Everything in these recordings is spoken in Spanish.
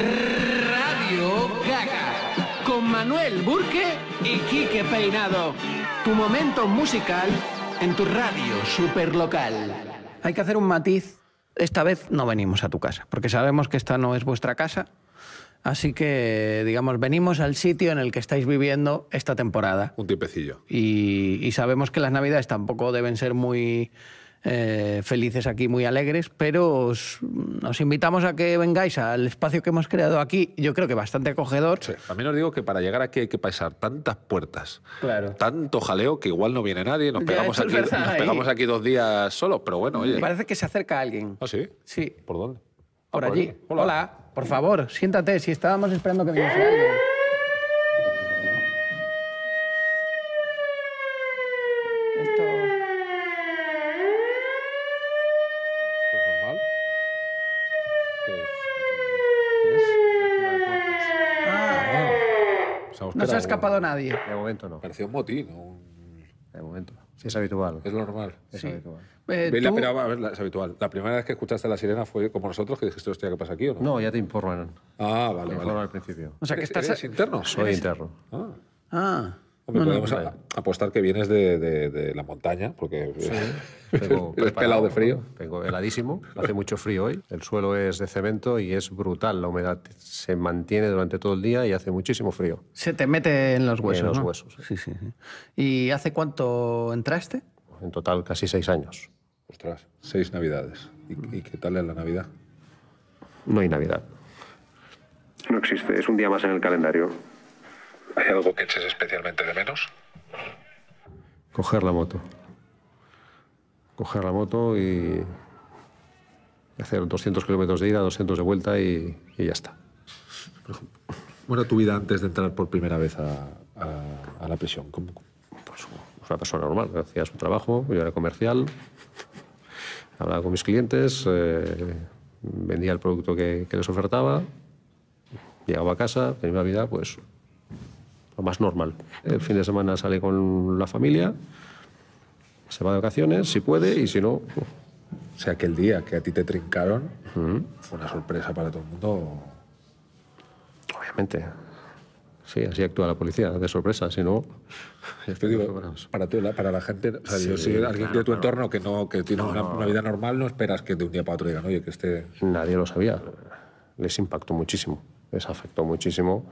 Radio Gaga con Manuel Burque y Quique Peinado. Tu momento musical en tu radio superlocal. Hay que hacer un matiz. Esta vez no venimos a tu casa, porque sabemos que esta no es vuestra casa. Así que, digamos, venimos al sitio en el que estáis viviendo esta temporada. Un tipecillo. Y, y sabemos que las navidades tampoco deben ser muy eh, felices aquí, muy alegres, pero os, invitamos a que vengáis al espacio que hemos creado aquí, yo creo que bastante acogedor. Sí, también os digo que para llegar aquí hay que pasar tantas puertas, claro. tanto jaleo que igual no viene nadie, nos pegamos, aquí, nos ¿eh? pegamos aquí dos días solos, pero bueno, oye. Parece que se acerca alguien. ¿Ah, sí? Sí. ¿Por dónde? Ahora por, allí. Hola. Hola. por favor, siéntate, si estábamos esperando que viniese no se ha escapado nadie. De momento no. Parecía un motín. De momento. Sí, es habitual. Es lo normal. Es habitual. Eh, la, a habitual. La primera vez que escuchaste la sirena fue como nosotros que dijiste, hostia, ¿qué pasa aquí? ¿o no? no, ya te informan. Ah, vale. Te informan al principio. O sea, que estás. ¿Eres interno? Soy interno. Ah. ah podemos apostar que vienes de, la montaña, porque sí, pelado de frío. tengo heladísimo, hace mucho frío hoy. El suelo es de cemento y es brutal. La humedad se mantiene durante todo el día y hace muchísimo frío. Se te mete en los huesos. En los huesos. Sí, sí, ¿Y hace cuánto entraste? En total, casi seis años. Ostras, seis navidades. ¿Y, y qué tal es la Navidad? No hay Navidad. No existe, es un día más en el calendario. ¿Hay algo que eches especialmente de menos? Coger la moto. Coger la moto y hacer 200 kilómetros de ida, 200 de vuelta y, ya está. ¿Cómo era tu vida antes de entrar por primera vez a, la prisión? ¿Cómo? Pues, pues una persona normal, hacía su trabajo, yo era comercial, hablaba con mis clientes, eh, vendía el producto que, les ofertaba, llegaba a casa, tenía vida pues lo más normal. El fin de semana sale con la familia, se va de vacaciones, si puede, y si no... O sea, que el día que a ti te trincaron fue una sorpresa para todo el mundo. Obviamente. Sí, así actúa la policía, de sorpresa, si no... digo, para, para la gente, si alguien de tu entorno que no que tiene una, vida normal, no esperas que de un día para otro digan, oye, que esté Nadie lo sabía. Les impactó muchísimo, les afectó muchísimo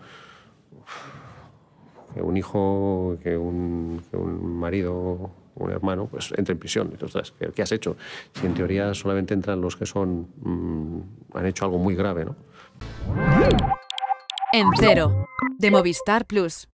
que un hijo, que un, marido, un hermano, pues entre en prisión. Entonces, ¿qué, has hecho? Si en teoría solamente entran los que son mm, han hecho algo muy grave, ¿no? En cero, de Movistar Plus.